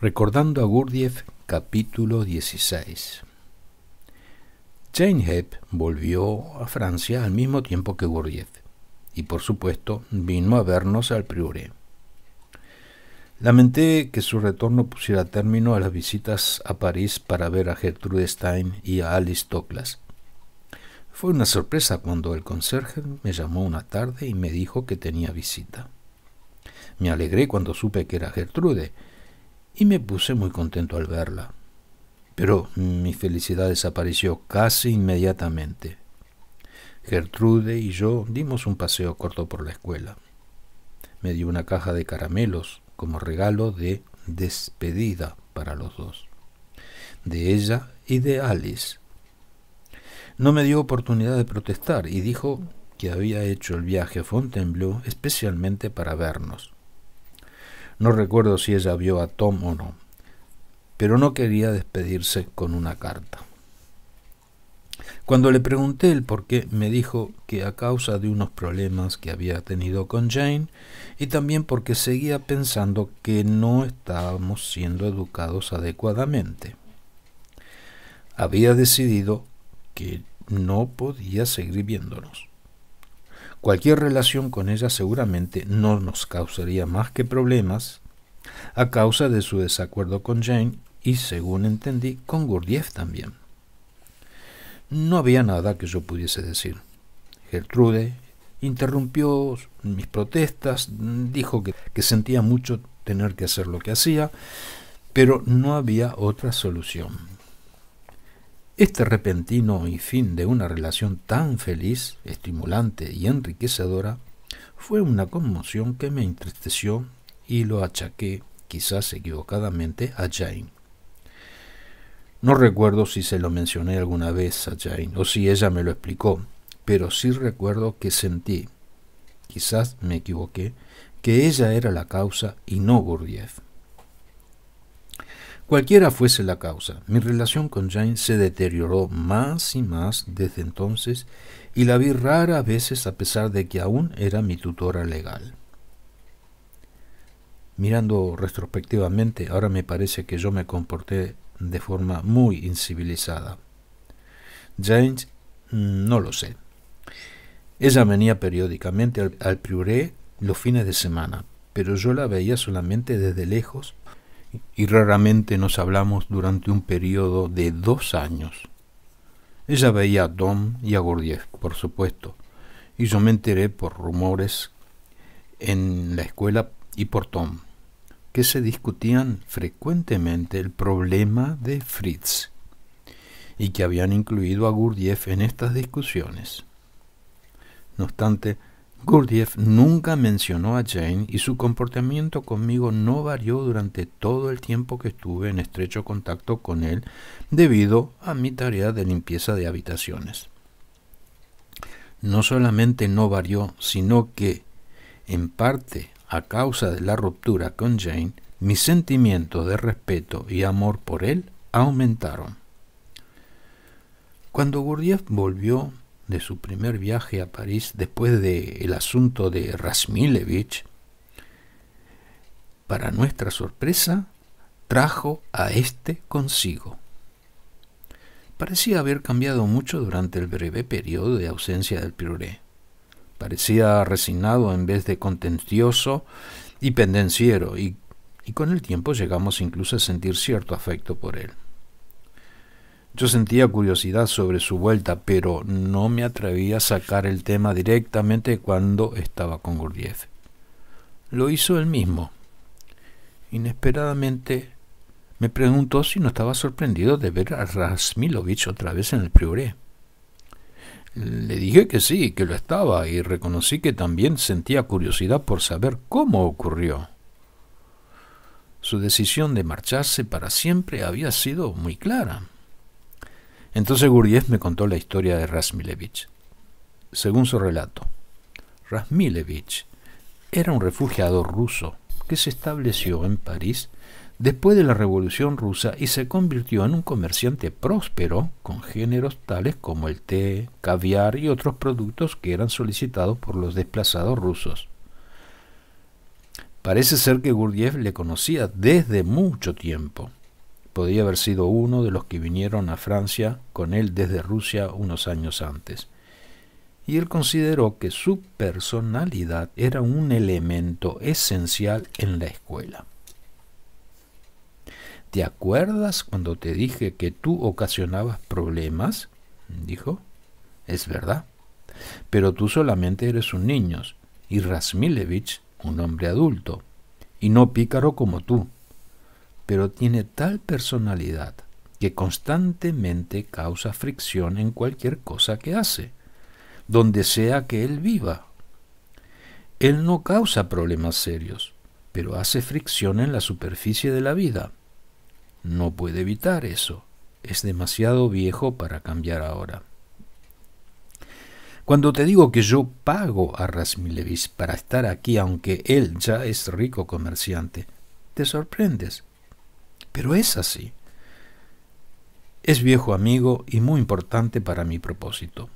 Recordando a Gurdjieff, capítulo 16. Jane Hepp volvió a Francia al mismo tiempo que Gurdjieff, y por supuesto vino a vernos al Priore. Lamenté que su retorno pusiera término a las visitas a París para ver a Gertrude Stein y a Alice Toklas. Fue una sorpresa cuando el conserje me llamó una tarde y me dijo que tenía visita. Me alegré cuando supe que era Gertrude, y me puse muy contento al verla. Pero mi felicidad desapareció casi inmediatamente. Gertrude y yo dimos un paseo corto por la escuela. Me dio una caja de caramelos como regalo de despedida para los dos, de ella y de Alice. No me dio oportunidad de protestar y dijo que había hecho el viaje a Fontainebleau especialmente para vernos. No recuerdo si ella vio a Tom o no, pero no quería despedirse con una carta. Cuando le pregunté el por qué, me dijo que a causa de unos problemas que había tenido con Jane y también porque seguía pensando que no estábamos siendo educados adecuadamente. Había decidido que no podía seguir viéndonos. Cualquier relación con ella seguramente no nos causaría más que problemas a causa de su desacuerdo con Jane y, según entendí, con Gurdjieff también. No había nada que yo pudiese decir. Gertrude interrumpió mis protestas, dijo que, que sentía mucho tener que hacer lo que hacía, pero no había otra solución. Este repentino y fin de una relación tan feliz, estimulante y enriquecedora fue una conmoción que me entristeció y lo achaqué, quizás equivocadamente, a Jane. No recuerdo si se lo mencioné alguna vez a Jane o si ella me lo explicó, pero sí recuerdo que sentí, quizás me equivoqué, que ella era la causa y no Gurdjieff. Cualquiera fuese la causa, mi relación con Jane se deterioró más y más desde entonces y la vi rara veces a pesar de que aún era mi tutora legal. Mirando retrospectivamente, ahora me parece que yo me comporté de forma muy incivilizada. James, mm, no lo sé. Ella venía periódicamente al, al Prioré los fines de semana, pero yo la veía solamente desde lejos y raramente nos hablamos durante un periodo de dos años. Ella veía a Tom y a Gurdjieff, por supuesto, y yo me enteré por rumores en la escuela y por Tom, que se discutían frecuentemente el problema de Fritz y que habían incluido a Gurdjieff en estas discusiones. No obstante, Gurdjieff nunca mencionó a Jane y su comportamiento conmigo no varió durante todo el tiempo que estuve en estrecho contacto con él debido a mi tarea de limpieza de habitaciones. No solamente no varió, sino que, en parte a causa de la ruptura con Jane, mis sentimientos de respeto y amor por él aumentaron. Cuando Gurdjieff volvió de su primer viaje a París después del el asunto de Rasmilevich, para nuestra sorpresa, trajo a este consigo. Parecía haber cambiado mucho durante el breve periodo de ausencia del Piruré. Parecía resignado en vez de contencioso y pendenciero, y con el tiempo llegamos incluso a sentir cierto afecto por él. Yo sentía curiosidad sobre su vuelta, pero no me atrevía a sacar el tema directamente cuando estaba con Gurdjieff. Lo hizo él mismo. Inesperadamente me preguntó si no estaba sorprendido de ver a Rasmilovich otra vez en el Prioré. Le dije que sí, que lo estaba, y reconocí que también sentía curiosidad por saber cómo ocurrió. Su decisión de marcharse para siempre había sido muy clara. Entonces Gurdjieff me contó la historia de Rasmilevich. Según su relato, Rasmilevich era un refugiado ruso que se estableció en París después de la Revolución rusa y se convirtió en un comerciante próspero con géneros tales como el té, caviar y otros productos que eran solicitados por los desplazados rusos. Parece ser que Gurdiev le conocía desde mucho tiempo podía haber sido uno de los que vinieron a Francia con él desde Rusia unos años antes. Y él consideró que su personalidad era un elemento esencial en la escuela. ¿Te acuerdas cuando te dije que tú ocasionabas problemas? dijo. Es verdad. Pero tú solamente eres un niño y Rasmilevich un hombre adulto, y no pícaro como tú pero tiene tal personalidad que constantemente causa fricción en cualquier cosa que hace, donde sea que él viva. Él no causa problemas serios, pero hace fricción en la superficie de la vida. No puede evitar eso. Es demasiado viejo para cambiar ahora. Cuando te digo que yo pago a Rasmilevis para estar aquí, aunque él ya es rico comerciante, te sorprendes. Pero es así. Es viejo amigo y muy importante para mi propósito.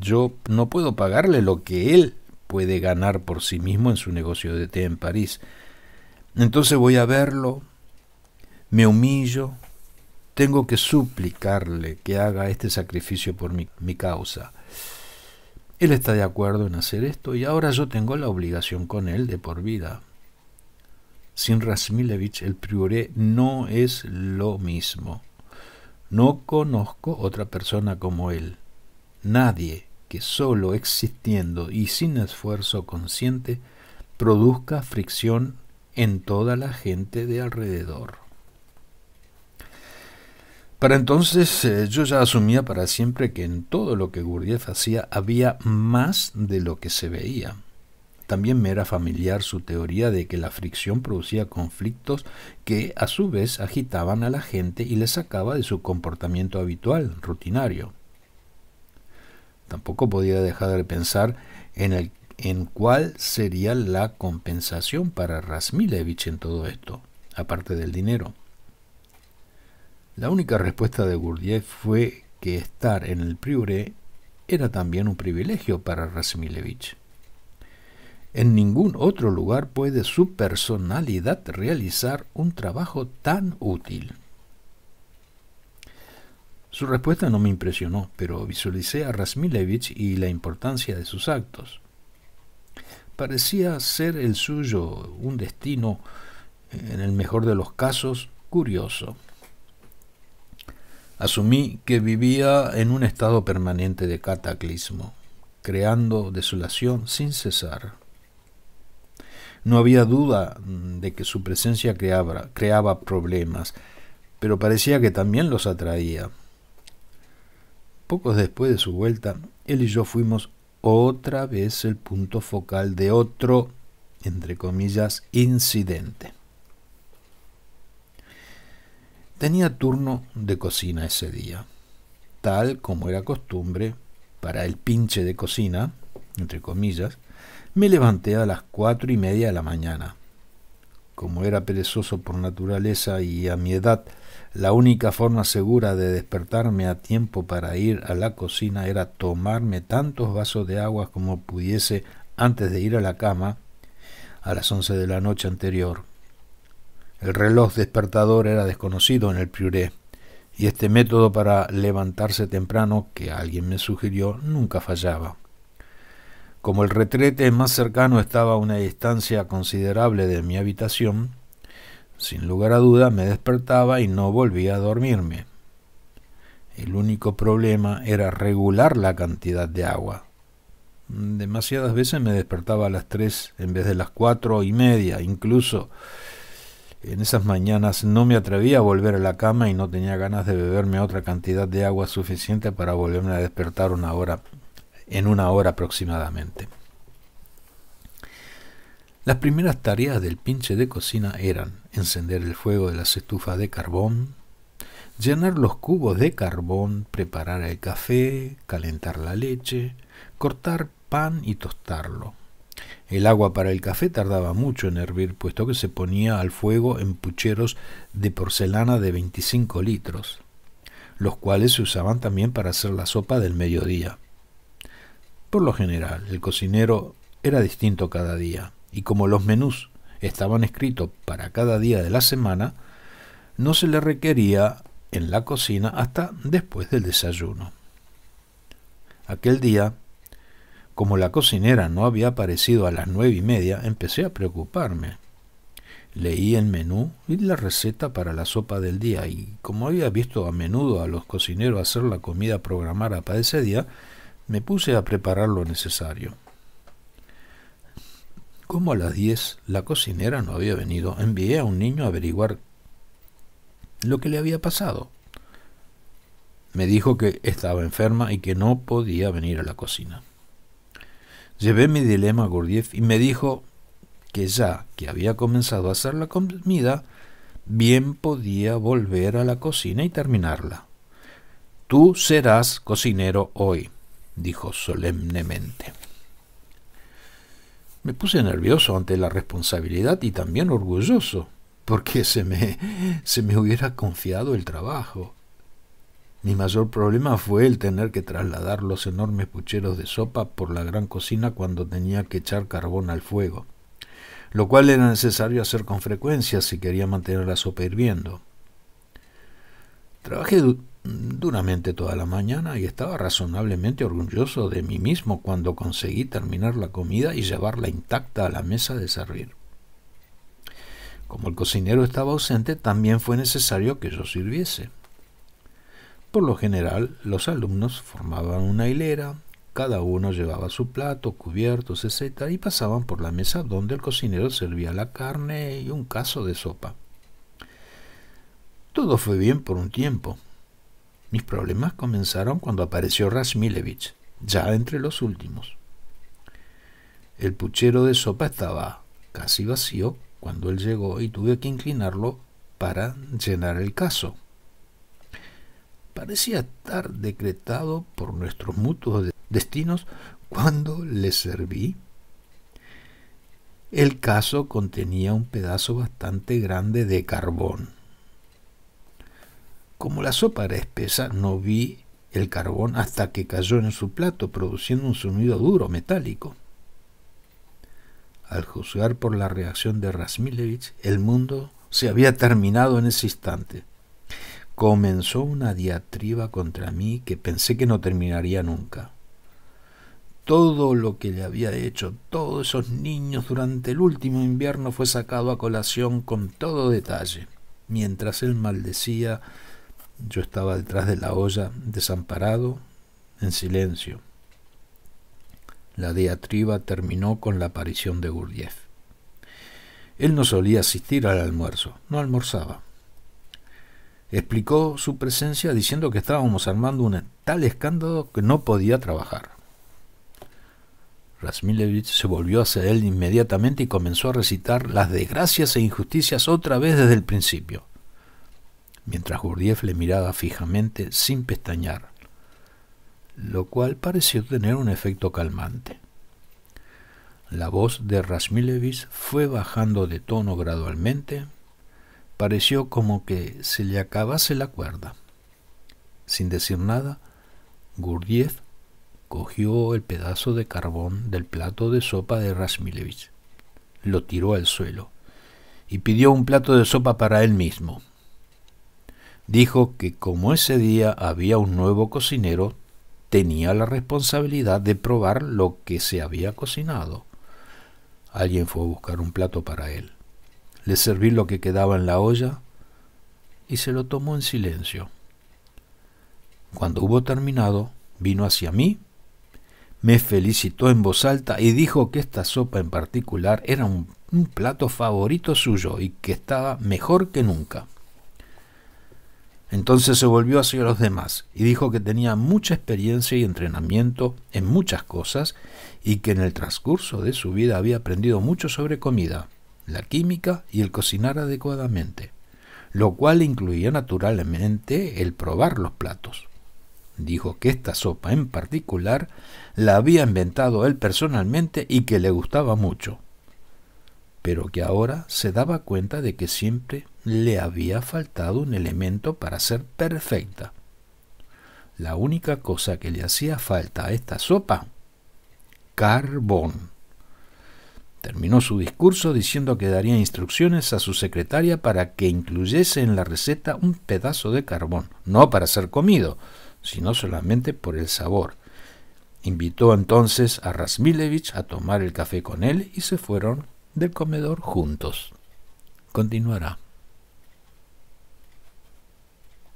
Yo no puedo pagarle lo que él puede ganar por sí mismo en su negocio de té en París. Entonces voy a verlo, me humillo, tengo que suplicarle que haga este sacrificio por mi, causa. Él está de acuerdo en hacer esto y ahora yo tengo la obligación con él de por vida sin Rasmilevich el Prioré no es lo mismo. No conozco otra persona como él. Nadie que solo existiendo y sin esfuerzo consciente produzca fricción en toda la gente de alrededor. Para entonces eh, yo ya asumía para siempre que en todo lo que Gurdjieff hacía había más de lo que se veía. También me era familiar su teoría de que la fricción producía conflictos que a su vez agitaban a la gente y les sacaba de su comportamiento habitual, rutinario. Tampoco podía dejar de pensar en, el, en cuál sería la compensación para Rasmilevich en todo esto, aparte del dinero. La única respuesta de Gurdjieff fue que estar en el Priure era también un privilegio para Rasmilevich. En ningún otro lugar puede su personalidad realizar un trabajo tan útil. Su respuesta no me impresionó, pero visualicé a Rasmilevich y la importancia de sus actos. Parecía ser el suyo un destino, en el mejor de los casos, curioso. Asumí que vivía en un estado permanente de cataclismo, creando desolación sin cesar. No había duda mm, de que su presencia creaba, problemas, pero parecía que también los atraía. Pocos después de su vuelta, él y yo fuimos otra vez el punto focal de otro, entre comillas, incidente. Tenía turno de cocina ese día, tal como era costumbre para el pinche de cocina, entre comillas, me levanté a las cuatro y media de la mañana. Como era perezoso por naturaleza y a mi edad, la única forma segura de despertarme a tiempo para ir a la cocina era tomarme tantos vasos de agua como pudiese antes de ir a la cama a las once de la noche anterior. El reloj despertador era desconocido en el Priuré, y este método para levantarse temprano que alguien me sugirió nunca fallaba. Como el retrete más cercano estaba a una distancia considerable de mi habitación, sin lugar a duda me despertaba y no volvía a dormirme. El único problema era regular la cantidad de agua. Demasiadas veces me despertaba a las tres en vez de las cuatro y media, incluso en esas mañanas no me atrevía a volver a la cama y no tenía ganas de beberme otra cantidad de agua suficiente para volverme a despertar una hora en una hora aproximadamente. Las primeras tareas del pinche de cocina eran encender el fuego de las estufas de carbón, llenar los cubos de carbón, preparar el café, calentar la leche, cortar pan y tostarlo. El agua para el café tardaba mucho en hervir, puesto que se ponía al fuego en pucheros de porcelana de 25 litros, los cuales se usaban también para hacer la sopa del mediodía. Por lo general, el cocinero era distinto cada día, y como los menús estaban escritos para cada día de la semana, no se le requería en la cocina hasta después del desayuno. Aquel día, como la cocinera no había aparecido a las nueve y media, empecé a preocuparme. Leí el menú y la receta para la sopa del día, y como había visto a menudo a los cocineros hacer la comida programada para ese día, me puse a preparar lo necesario. Como a las 10 la cocinera no había venido, envié a un niño a averiguar lo que le había pasado. Me dijo que estaba enferma y que no podía venir a la cocina. Llevé mi dilema a Gurdjieff y me dijo que ya que había comenzado a hacer la comida, bien podía volver a la cocina y terminarla. Tú serás cocinero hoy dijo solemnemente. Me puse nervioso ante la responsabilidad y también orgulloso, porque se me, se me hubiera confiado el trabajo. Mi mayor problema fue el tener que trasladar los enormes pucheros de sopa por la gran cocina cuando tenía que echar carbón al fuego, lo cual era necesario hacer con frecuencia si quería mantener la sopa hirviendo. Trabajé duramente toda la mañana y estaba razonablemente orgulloso de mí mismo cuando conseguí terminar la comida y llevarla intacta a la mesa de servir. Como el cocinero estaba ausente, también fue necesario que yo sirviese. Por lo general, los alumnos formaban una hilera, cada uno llevaba su plato, cubiertos, etc., y pasaban por la mesa donde el cocinero servía la carne y un caso de sopa. Todo fue bien por un tiempo, mis problemas comenzaron cuando apareció Rasmilevich, ya entre los últimos. El puchero de sopa estaba casi vacío cuando él llegó y tuve que inclinarlo para llenar el caso. Parecía estar decretado por nuestros mutuos destinos cuando le serví. El caso contenía un pedazo bastante grande de carbón como la sopa era espesa, no vi el carbón hasta que cayó en su plato, produciendo un sonido duro, metálico. Al juzgar por la reacción de Rasmilevich, el mundo se había terminado en ese instante. Comenzó una diatriba contra mí que pensé que no terminaría nunca. Todo lo que le había hecho, todos esos niños durante el último invierno fue sacado a colación con todo detalle, mientras él maldecía yo estaba detrás de la olla, desamparado, en silencio. La diatriba terminó con la aparición de Gurdjieff. Él no solía asistir al almuerzo, no almorzaba. Explicó su presencia diciendo que estábamos armando un tal escándalo que no podía trabajar. Rasmilevich se volvió hacia él inmediatamente y comenzó a recitar las desgracias e injusticias otra vez desde el principio mientras Gurdjieff le miraba fijamente sin pestañear, lo cual pareció tener un efecto calmante. La voz de Rasmilevich fue bajando de tono gradualmente, pareció como que se le acabase la cuerda. Sin decir nada, Gurdjieff cogió el pedazo de carbón del plato de sopa de Rasmilevich, lo tiró al suelo y pidió un plato de sopa para él mismo dijo que como ese día había un nuevo cocinero, tenía la responsabilidad de probar lo que se había cocinado. Alguien fue a buscar un plato para él. Le serví lo que quedaba en la olla y se lo tomó en silencio. Cuando hubo terminado, vino hacia mí, me felicitó en voz alta y dijo que esta sopa en particular era un, un plato favorito suyo y que estaba mejor que nunca. Entonces se volvió hacia los demás y dijo que tenía mucha experiencia y entrenamiento en muchas cosas y que en el transcurso de su vida había aprendido mucho sobre comida, la química y el cocinar adecuadamente, lo cual incluía naturalmente el probar los platos. Dijo que esta sopa en particular la había inventado él personalmente y que le gustaba mucho pero que ahora se daba cuenta de que siempre le había faltado un elemento para ser perfecta. La única cosa que le hacía falta a esta sopa, carbón. Terminó su discurso diciendo que daría instrucciones a su secretaria para que incluyese en la receta un pedazo de carbón, no para ser comido, sino solamente por el sabor. Invitó entonces a Rasmilevich a tomar el café con él y se fueron del comedor juntos. Continuará.